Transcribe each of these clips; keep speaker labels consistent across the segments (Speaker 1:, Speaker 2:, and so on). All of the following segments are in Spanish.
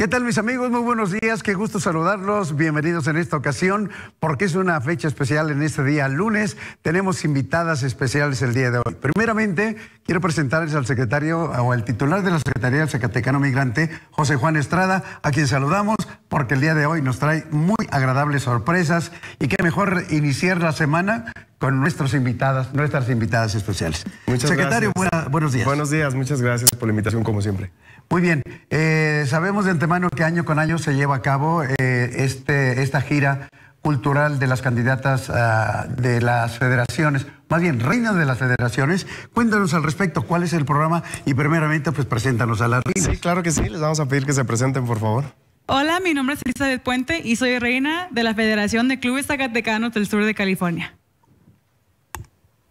Speaker 1: ¿Qué tal mis amigos? Muy buenos días, qué gusto saludarlos. Bienvenidos en esta ocasión porque es una fecha especial en este día lunes. Tenemos invitadas especiales el día de hoy. Primeramente, quiero presentarles al secretario o al titular de la Secretaría del Zacatecano Migrante, José Juan Estrada, a quien saludamos porque el día de hoy nos trae muy agradables sorpresas y qué mejor iniciar la semana con nuestras invitadas,
Speaker 2: nuestras invitadas especiales. Muchas Secretario, gracias. Secretario, buenos días. Buenos días, muchas gracias por la invitación como siempre.
Speaker 1: Muy bien, eh, sabemos de antemano que año con año se lleva a cabo eh, este, esta gira cultural de las candidatas ah, de las federaciones, más bien reinas de las federaciones. Cuéntanos al respecto, cuál es el programa y primeramente
Speaker 2: pues preséntanos a las reinas. Sí, claro que sí, les vamos a pedir que se presenten por favor.
Speaker 1: Hola, mi nombre es del Puente y soy reina de la Federación de Clubes Zacatecanos del Sur de California.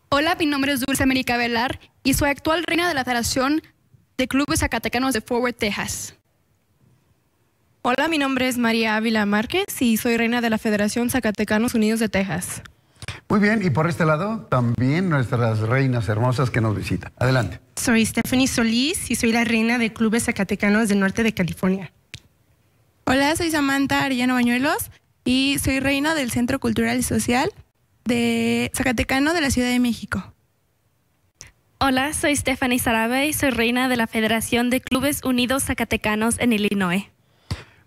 Speaker 1: Hola, mi nombre es Dulce América Velar y soy actual reina de la Federación de Clubes Zacatecanos de Forward, Texas. Hola, mi nombre es María Ávila Márquez y soy reina de la Federación Zacatecanos Unidos de Texas. Muy bien, y por este lado también nuestras reinas hermosas que nos visitan. Adelante. Soy Stephanie Solís y soy la reina de Clubes Zacatecanos del Norte de California. Hola, soy Samantha Arellano Bañuelos y soy reina del Centro Cultural y Social de Zacatecano de la Ciudad de México. Hola, soy Stephanie Sarabe y soy reina de la Federación de Clubes Unidos Zacatecanos en Illinois.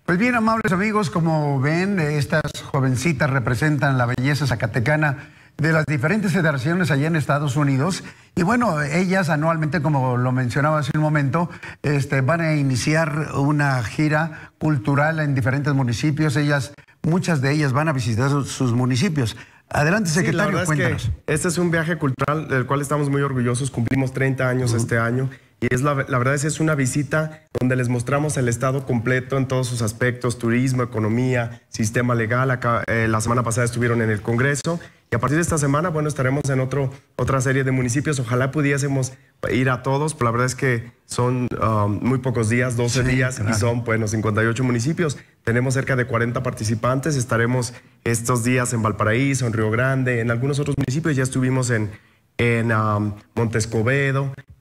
Speaker 1: Pues bien, amables amigos, como ven, estas jovencitas representan la belleza zacatecana de las diferentes federaciones allá en Estados Unidos. Y bueno, ellas anualmente, como lo mencionaba hace un momento, este, van a iniciar una gira cultural en diferentes municipios. Ellas, muchas de ellas van a visitar sus municipios. Adelante, secretario, la cuéntanos. Es
Speaker 2: que este es un viaje cultural del cual estamos muy orgullosos. Cumplimos 30 años este año y es la, verdad es que es una visita donde les mostramos el estado completo en todos sus aspectos, turismo, economía, sistema legal. Eh, la semana pasada estuvieron en el Congreso y a partir de esta semana, bueno, estaremos en otro, otra serie de municipios. Ojalá pudiésemos ir a todos. Pero la verdad es que son um, muy pocos días, 12 días, y son, bueno, 58 municipios. Tenemos cerca de 40 participantes. Estaremos estos días en Valparaíso, en Río Grande, en algunos otros municipios. Ya estuvimos en, en um,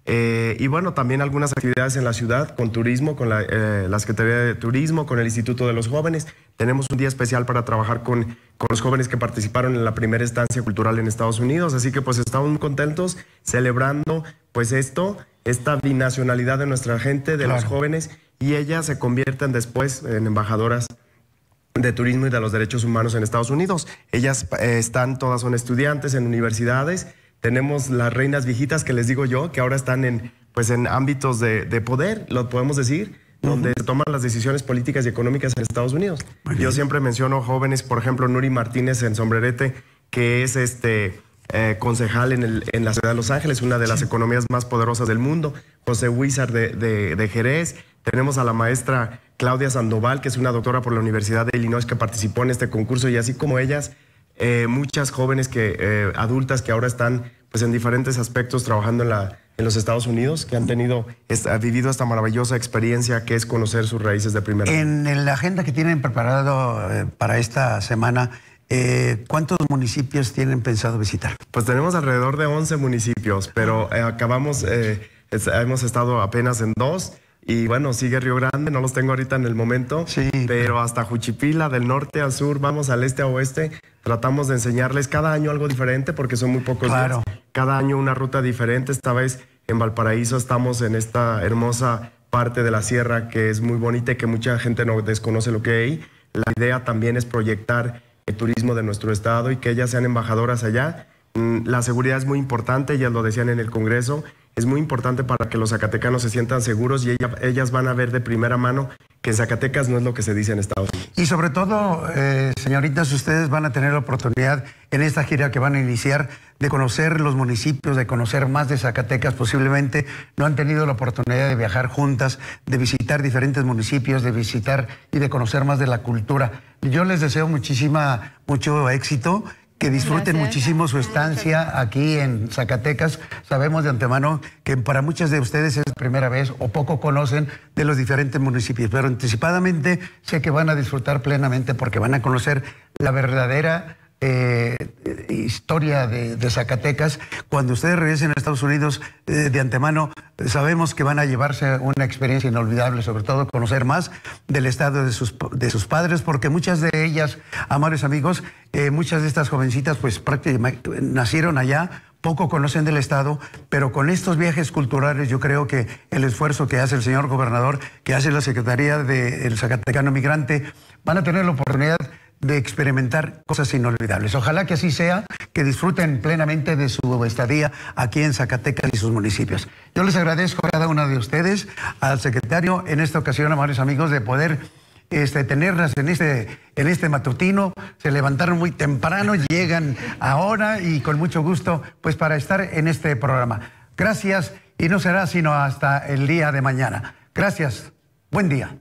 Speaker 2: eh, y bueno, también algunas actividades en la ciudad con turismo, con la, eh, la, Secretaría de Turismo, con el Instituto de los Jóvenes. Tenemos un día especial para trabajar con, con los jóvenes que participaron en la primera estancia cultural en Estados Unidos. Así que pues estamos contentos celebrando pues esto, esta binacionalidad de nuestra gente, de los jóvenes, y ellas se convierten después en embajadoras de turismo y de los derechos humanos en Estados Unidos. Ellas eh, están, todas son estudiantes en universidades tenemos las reinas viejitas que les digo yo, que ahora están en, pues en ámbitos de, poder, lo podemos decir, donde se toman las decisiones políticas y económicas en Estados Unidos. yo siempre menciono jóvenes, por ejemplo, Nuri Martínez en Sombrerete, que es este eh, concejal en, el, en, la ciudad de Los Ángeles, una de las economías más poderosas del mundo, José Wizard de, de Jerez, tenemos a la maestra Claudia Sandoval, que es una doctora por la Universidad de Illinois que participó en este concurso, y así como ellas, eh, muchas jóvenes que, eh, adultas que ahora están pues, en diferentes aspectos trabajando en, la, en los Estados Unidos, que han tenido, ha vivido esta maravillosa experiencia que es conocer sus raíces de primera
Speaker 1: En, la agenda que tienen preparado eh, para esta semana, ¿Cuántos municipios tienen
Speaker 2: pensado visitar? Pues tenemos alrededor de 11 municipios, pero acabamos, hemos estado apenas en dos. Y bueno, sigue Río Grande, no los tengo ahorita en el momento, sí. pero hasta Juchipila, del norte al sur, vamos al este a oeste, tratamos de enseñarles cada año algo diferente porque son muy pocos claro. días. Cada año una ruta diferente, esta vez en Valparaíso estamos en esta hermosa parte de la sierra que es muy bonita y que mucha gente no desconoce lo que hay. La idea también es proyectar el turismo de nuestro estado y que ellas sean embajadoras allá Mm, la seguridad es muy importante, ya lo decían en el Congreso, es muy importante para que los zacatecanos se sientan seguros y ellas van a ver de primera mano que Zacatecas no es lo que se dice en Estados Unidos.
Speaker 1: Y sobre todo, eh, señoritas, ustedes van a tener la oportunidad en esta gira que van a iniciar de conocer los municipios, de conocer más de Zacatecas posiblemente. No han tenido la oportunidad de viajar juntas, de visitar diferentes municipios, de visitar y de conocer más de la cultura. Yo les deseo muchísima, mucho éxito que disfruten muchísimo su estancia aquí en Zacatecas. Sabemos de antemano que para muchas de ustedes es primera vez o poco conocen de los diferentes municipios, pero anticipadamente sé que van a disfrutar plenamente porque van a conocer la verdadera eh, historia de, Zacatecas, cuando ustedes regresen a Estados Unidos eh, de antemano, sabemos que van a llevarse una experiencia inolvidable, sobre todo conocer más del estado de sus, de sus padres, porque muchas de ellas, amables amigos, eh, muchas de estas jovencitas pues prácticamente nacieron allá, poco conocen del Estado, pero con estos viajes culturales yo creo que el esfuerzo que hace el señor gobernador, que hace la Secretaría del Zacatecano Migrante, van a tener la oportunidad de experimentar cosas inolvidables. Ojalá que así sea, que disfruten plenamente de su estadía aquí en Zacatecas y sus municipios. Yo les agradezco a cada uno de ustedes, al secretario, en esta ocasión, amables amigos, de poder este, tenerlas en este, en este matutino. Se levantaron muy temprano, llegan ahora y con mucho gusto, pues para estar en este programa. Gracias y no será sino hasta el día de mañana. Gracias. Buen día.